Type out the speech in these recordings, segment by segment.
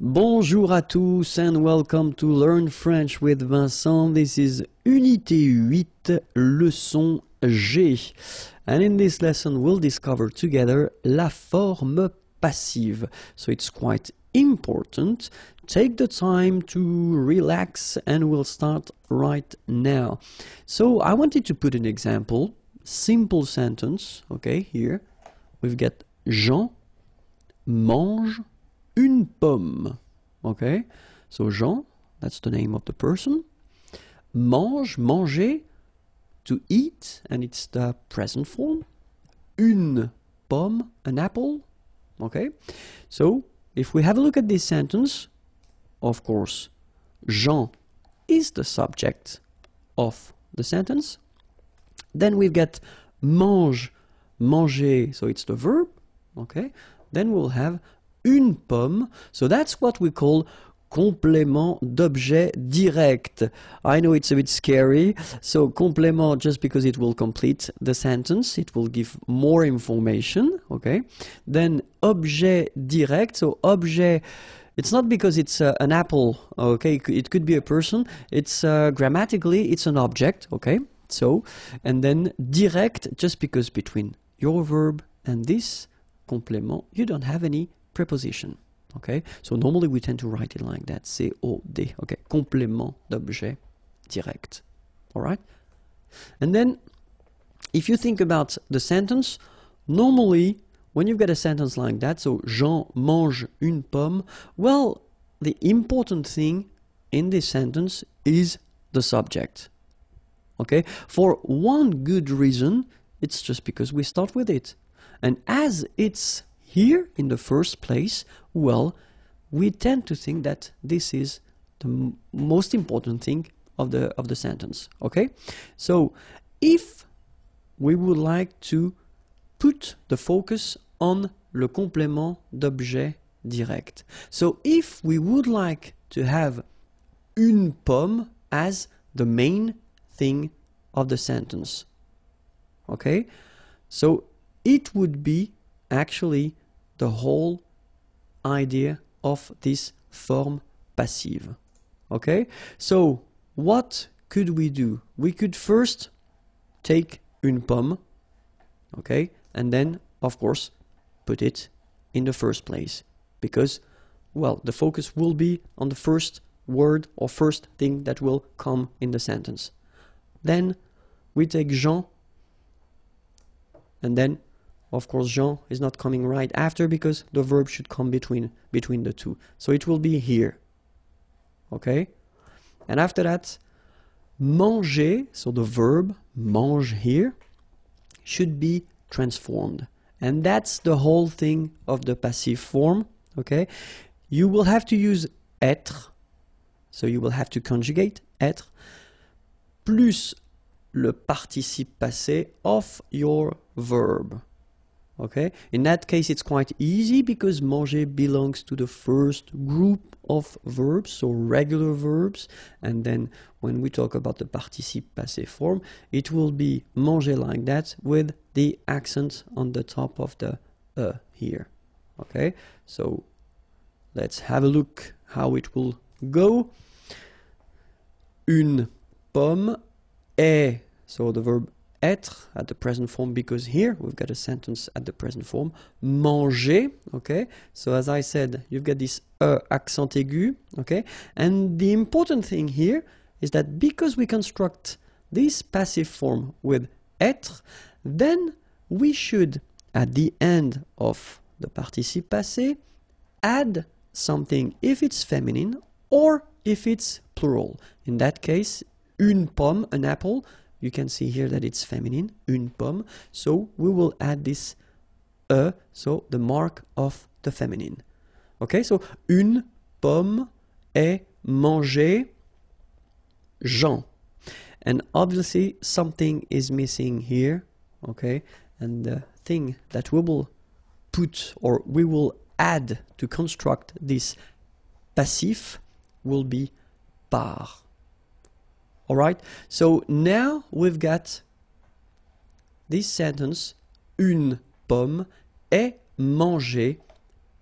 Bonjour à tous and welcome to Learn French with Vincent. This is Unité 8, leçon G. And in this lesson, we'll discover together la forme passive. So it's quite important. Take the time to relax and we'll start right now. So I wanted to put an example, simple sentence, okay, here. We've got Jean mange une pomme. Okay? So Jean, that's the name of the person. Mange, manger, to eat, and it's the present form. Une pomme, an apple. Okay? So if we have a look at this sentence, of course, Jean is the subject of the sentence. Then we've got mange, manger, so it's the verb. Okay? Then we'll have une pomme. So that's what we call complément d'objet direct. I know it's a bit scary. So complément just because it will complete the sentence, it will give more information, okay? Then objet direct, so objet it's not because it's uh, an apple, okay? It could be a person. It's uh, grammatically it's an object, okay? So, and then direct just because between your verb and this complement, you don't have any preposition. Okay, so normally we tend to write it like that, C-O-D, okay, complément d'objet direct, all right? And then, if you think about the sentence, normally, when you've got a sentence like that, so Jean mange une pomme, well, the important thing in this sentence is the subject, okay? For one good reason, it's just because we start with it. And as it's here in the first place, well, we tend to think that this is the most important thing of the of the sentence okay so if we would like to put the focus on le complément d'objet direct so if we would like to have une pomme as the main thing of the sentence okay so it would be actually the whole idea of this form passive. Okay, so what could we do? We could first take une pomme, okay, and then of course put it in the first place because well the focus will be on the first word or first thing that will come in the sentence. Then we take Jean and then of course, Jean is not coming right after because the verb should come between between the two. So it will be here. Okay? And after that, manger, so the verb mange here, should be transformed. And that's the whole thing of the passive form. Okay? You will have to use être, so you will have to conjugate être, plus le participe passé of your verb. Okay, in that case it's quite easy because manger belongs to the first group of verbs, so regular verbs, and then when we talk about the participe passé form, it will be manger like that with the accent on the top of the uh here. Okay, so let's have a look how it will go. Une pomme est, so the verb être at the present form because here we've got a sentence at the present form. Manger, okay? So as I said, you've got this uh, accent aigu, okay? And the important thing here is that because we construct this passive form with être, then we should, at the end of the participe passé, add something if it's feminine or if it's plural. In that case, une pomme, an apple, you can see here that it's feminine, une pomme. So we will add this e, uh, so the mark of the feminine. Okay, so une pomme est mangée Jean. And obviously something is missing here, okay? And the thing that we will put or we will add to construct this passif will be par. All right, so now we've got this sentence. Une pomme est mangée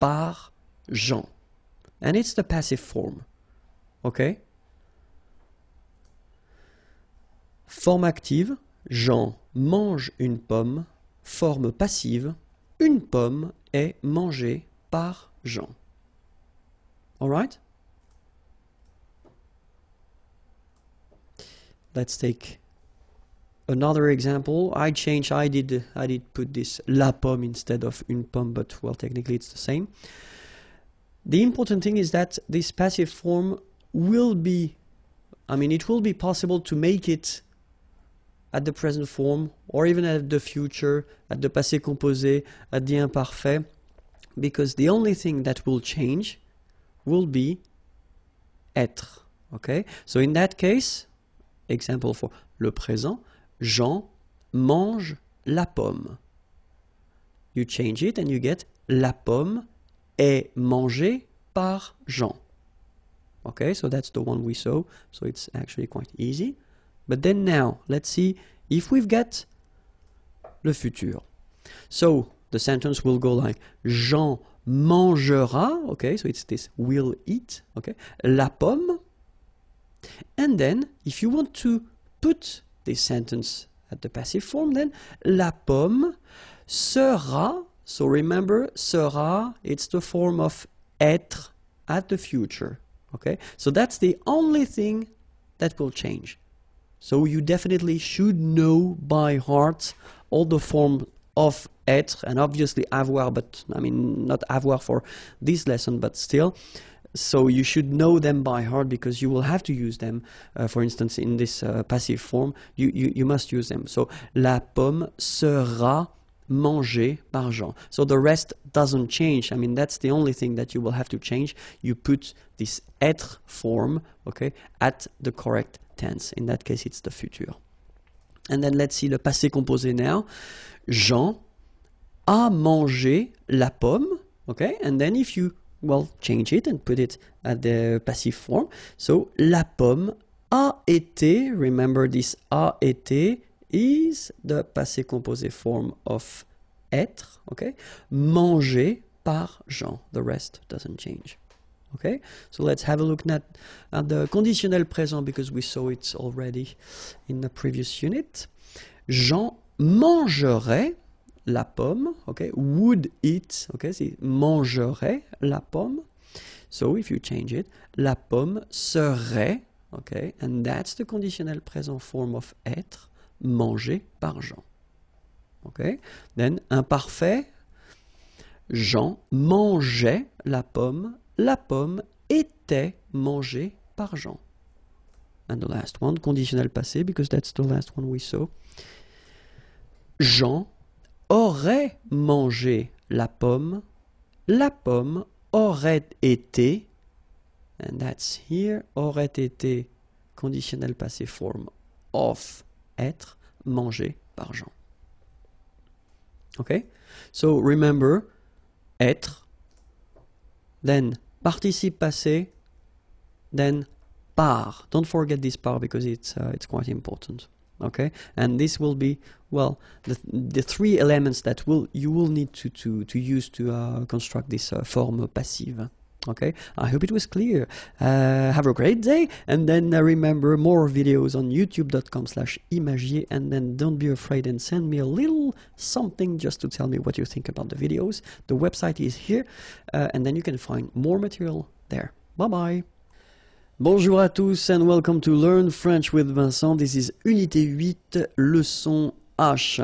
par Jean. And it's the passive form. Okay? Forme active, Jean mange une pomme. Forme passive, une pomme est mangée par Jean. All Let's take another example. I changed, I did, I did put this la pomme instead of une pomme, but well, technically it's the same. The important thing is that this passive form will be, I mean, it will be possible to make it at the present form or even at the future, at the passé composé, at the imparfait, because the only thing that will change will be être. Okay, so in that case, Example for Le présent. Jean mange la pomme. You change it and you get la pomme est mangée par Jean. Okay, so that's the one we saw. So it's actually quite easy. But then now, let's see if we've got le futur. So the sentence will go like Jean mangera, okay, so it's this will eat, okay, la pomme And then, if you want to put this sentence at the passive form, then la pomme sera, so remember, sera, it's the form of être at the future. Okay, so that's the only thing that will change. So you definitely should know by heart all the form of être and obviously avoir, but I mean not avoir for this lesson, but still so you should know them by heart because you will have to use them. Uh, for instance, in this uh, passive form, you, you, you must use them. So, la pomme sera mangée par Jean. So the rest doesn't change. I mean, that's the only thing that you will have to change. You put this être form, okay, at the correct tense. In that case, it's the future. And then let's see the passé composé now. Jean a mangé la pomme, okay? And then if you well, change it and put it at the passive form. So, la pomme a été, remember this a été is the passé composé form of être, okay? Mangé par Jean. The rest doesn't change. Okay, so let's have a look at, the conditionnel présent because we saw it already in the previous unit. Jean mangerait la pomme, okay? Would eat, okay? C'est mangerait la pomme. So if you change it, la pomme serait, okay? And that's the conditional present form of être, mangé par Jean. Okay? Then imparfait, Jean mangeait la pomme, la pomme était mangée par Jean. And the last one, conditionnel passé, because that's the last one we saw. Jean aurait mangé la pomme, la pomme aurait été, and that's here, aurait été, conditionnel passé form of, être, mangé par Jean. Okay? So remember, être, then participe passé, then par. Don't forget this par because it's, uh, it's quite important. okay and this will be well the, the three elements that will you will need to to, to use to uh, construct this uh, form uh, passive uh, okay i hope it was clear uh, have a great day and then uh, remember more videos on youtube.com slash imagier and then don't be afraid and send me a little something just to tell me what you think about the videos the website is here and then you can find more material there bye bye Bonjour à tous and welcome to Learn French with Vincent. This is Unité 8, leçon H.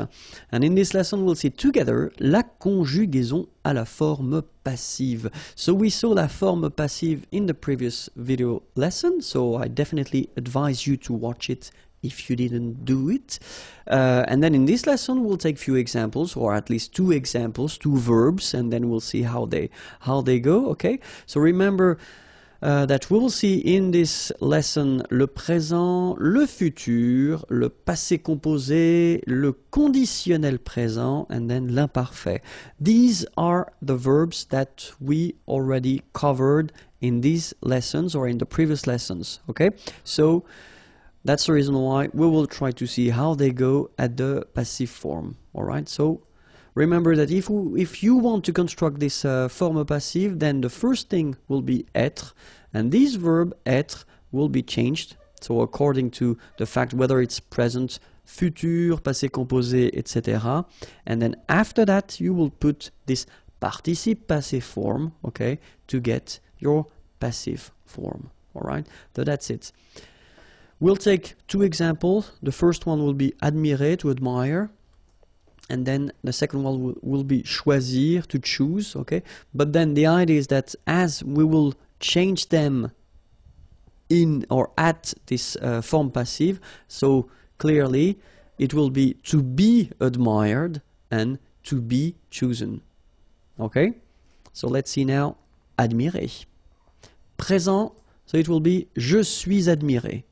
And in this lesson we'll see together la conjugaison à la forme passive. So we saw la forme passive in the previous video lesson, so I definitely advise you to watch it if you didn't do it. Uh, and then in this lesson, we'll take few examples, or at least two examples, two verbs, and then we'll see how they how they go. Okay. So remember, uh, that we will see in this lesson le présent, le futur, le passé composé, le conditionnel présent, and then l'imparfait. These are the verbs that we already covered in these lessons or in the previous lessons. Okay, so that's the reason why we will try to see how they go at the passive form. All right, so Remember that if, if you want to construct this uh, of passive, then the first thing will be être, and this verb être will be changed. So according to the fact whether it's present, futur, passé composé, etc. And then after that, you will put this participe passé form, okay, to get your passive form. All right, so that's it. We'll take two examples. The first one will be admirer, to admire and then the second one will, will, be choisir to choose okay but then the idea is that as we will change them in or at this uh, form passive so clearly it will be to be admired and to be chosen okay so let's see now admiré présent so it will be je suis admiré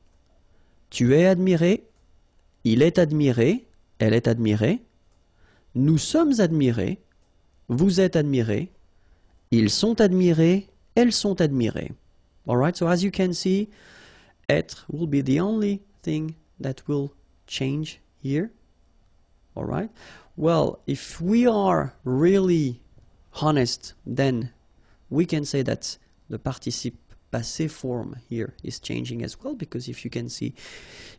tu es admiré il est admiré elle est admirée Nous sommes admirés, vous êtes admirés, ils sont admirés, elles sont admirées. All so as you can see, être will be the only thing that will change here. All Well, if we are really honest, then we can say that the participe passé form here is changing as well because if you can see,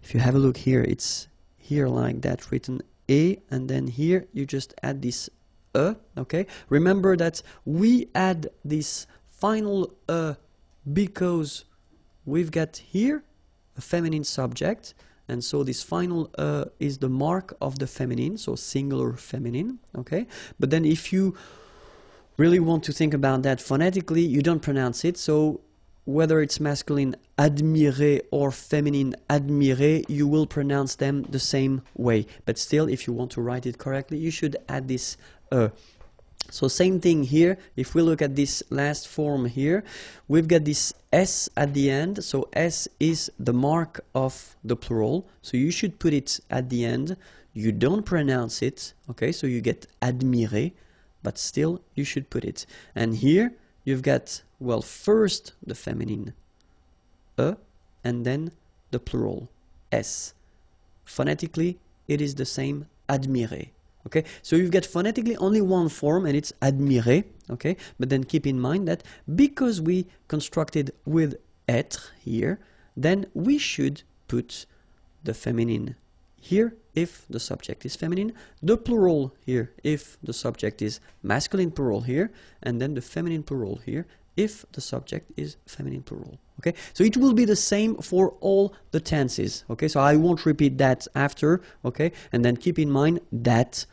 if you have a look here, it's here like that written A and then here you just add this E, okay? Remember that we add this final E because we've got here a feminine subject and so this final uh, is the mark of the feminine so singular feminine okay but then if you really want to think about that phonetically you don't pronounce it so whether it's masculine admirer or feminine admirer, you will pronounce them the same way. But still, if you want to write it correctly, you should add this uh. So same thing here, if we look at this last form here, we've got this S at the end, so S is the mark of the plural, so you should put it at the end, you don't pronounce it, okay, so you get admirer, but still you should put it. And here, you've got, well, first the feminine e, and then the plural s. Phonetically, it is the same admiré. Okay, so you've got phonetically only one form and it's admiré. Okay, but then keep in mind that because we constructed with être here, then we should put the feminine here if the subject is feminine, the plural here if the subject is masculine plural here, and then the feminine plural here if the subject is feminine plural. Okay, so it will be the same for all the tenses. Okay, so I won't repeat that after. Okay, and then keep in mind that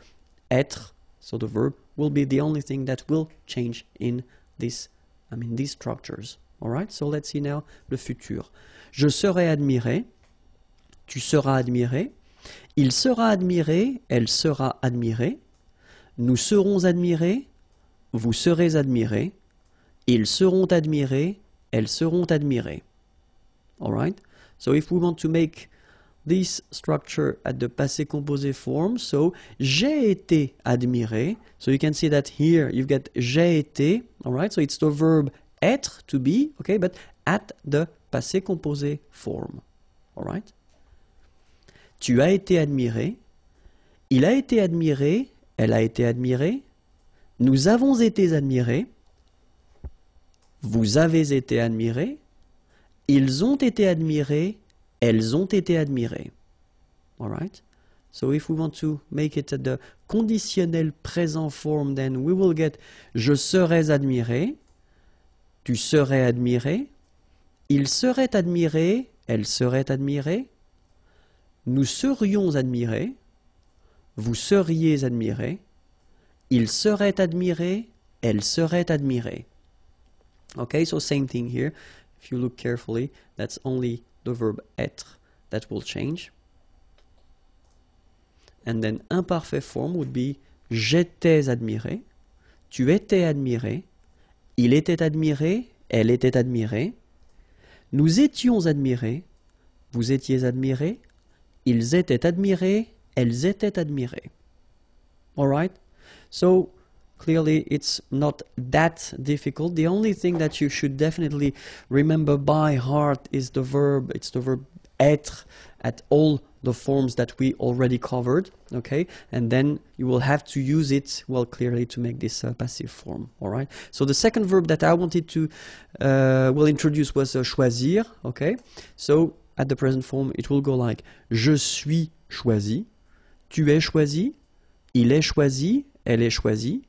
être, so the verb, will be the only thing that will change in this, I mean, these structures. All right, so let's see now the future. Je serai admiré. Tu seras admiré. Il sera admiré, elle sera admirée, nous serons admirés, vous serez admirés, ils seront admirés, elles seront admirées. All right? So if we want to make this structure at the passé composé form, so j'ai été admiré. So you can see that here you've got j'ai été. All right? So it's the verb être, to be, okay, but at the passé composé form. All right? Tu as été admiré, il a été admiré, elle a été admirée, nous avons été admirés, vous avez été admirés, ils ont été admirés, elles ont été admirées. All right? So if we want to make it at the conditionnel present form, then we will get je serais admiré, tu serais admiré, il serait admiré, elle serait admirée, nous serions admirés, vous seriez admirés, il serait admiré, elle serait admirée. Okay, so same thing here. If you look carefully, that's only the verb être that will change. And then imparfait form would be j'étais admiré, tu étais admiré, il était admiré, elle était admirée, nous étions admirés, vous étiez admirés, Ils étaient admirés, elles étaient admirées. Alright? So, clearly it's not that difficult. The only thing that you should definitely remember by heart is the verb, it's the verb être at all the forms that we already covered, okay? And then you will have to use it, well, clearly to make this uh, passive form, all right? So the second verb that I wanted to, uh, will introduce was uh, choisir, okay? So at the present form, it will go like je suis choisi, tu es choisi, il est choisi, elle est choisi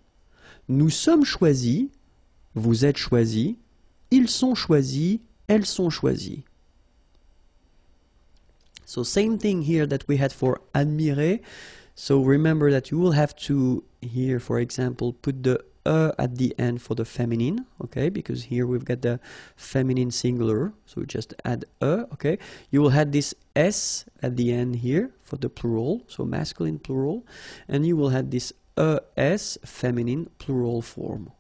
nous sommes choisis, vous êtes choisis, ils sont choisis, elles sont choisies. So same thing here that we had for admirer. So remember that you will have to here, for example, put the a uh, at the end for the feminine, okay, because here we've got the feminine singular, so just add a, okay. You will have this s at the end here for the plural, so masculine plural, and you will have this a s feminine plural form,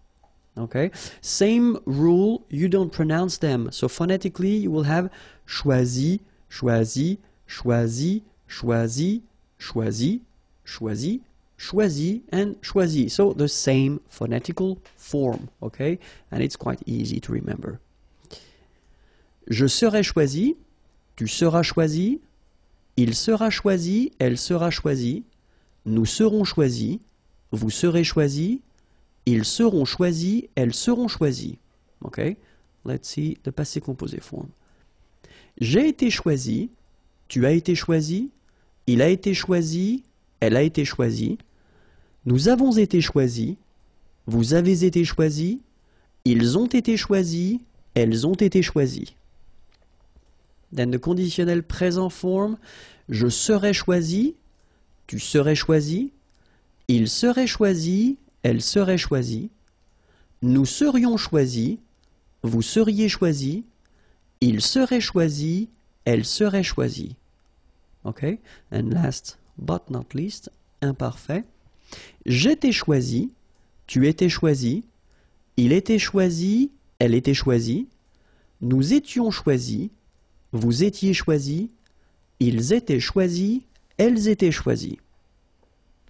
okay same rule you don't pronounce them so phonetically you will have choisi choisi choisi choisi choisi choisi choisi and choisi. So the same phonetical form, okay? And it's quite easy to remember. Je serai choisi, tu seras choisi, il sera choisi, elle sera choisie, nous serons choisis, vous serez choisis, ils seront choisis, elles seront choisies. Okay? Let's see the passé composé form. J'ai été choisi, tu as été choisi, il a été choisi, elle a été choisie, nous avons été choisis, vous avez été choisis, ils ont été choisis, elles ont été choisies. Dans le conditionnel présent form, je serai choisi, tu serais choisi, il serait choisi, elle serait choisie, nous serions choisis, vous seriez choisi il serait choisi, elle serait choisie. OK? And last but not least, imparfait. J'étais choisi, tu étais choisi, il était choisi, elle était choisie, nous étions choisis, vous étiez choisis, ils étaient choisis, elles étaient choisies.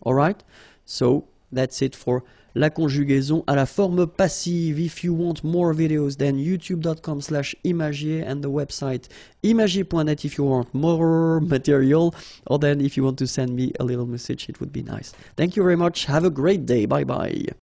Alright? So that's it for la conjugaison à la forme passive. If you want more videos, then youtube.com slash imagier and the website imagier.net if you want more material, or then if you want to send me a little message, it would be nice. Thank you very much. Have a great day. Bye bye.